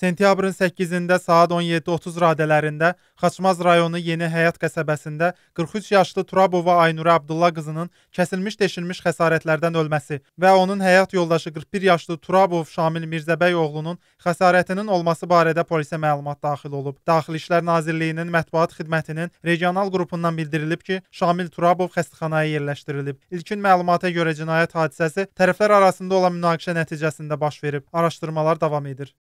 Sentyabrın 8-də saat 17:30 radələrində Xaçmaz rayonu Yeni Həyat qəsəbəsində 43 yaşlı Turabova Aynura Abdulla qızının kəsilmiş deşilmiş xəsarətlərdən ölməsi və onun həyat yoldaşı 41 yaşlı Turabov Şamil Mirzəbəy oğlunun xəsarətinin olması barədə polisə məlumat daxil olub. Daxili İşlər Nazirliyinin mətbuat xidmətinin regional qrupundan bildirilib ki, Şamil Turabov xəstəxanaya yerləşdirilib. İlkin məlumata görə cinayət hadisəsi tərəflər arasında olan münaqişə nəticəsində baş verib. Araşdırmalar davam edir.